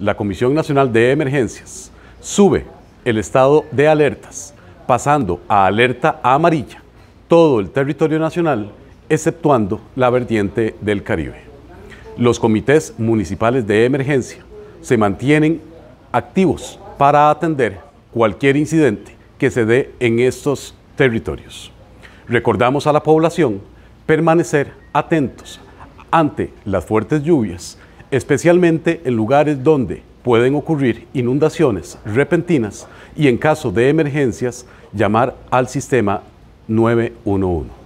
la Comisión Nacional de Emergencias sube el estado de alertas, pasando a alerta amarilla todo el territorio nacional, exceptuando la vertiente del Caribe. Los comités municipales de emergencia se mantienen activos para atender cualquier incidente que se dé en estos territorios. Recordamos a la población permanecer atentos ante las fuertes lluvias especialmente en lugares donde pueden ocurrir inundaciones repentinas y en caso de emergencias llamar al sistema 911.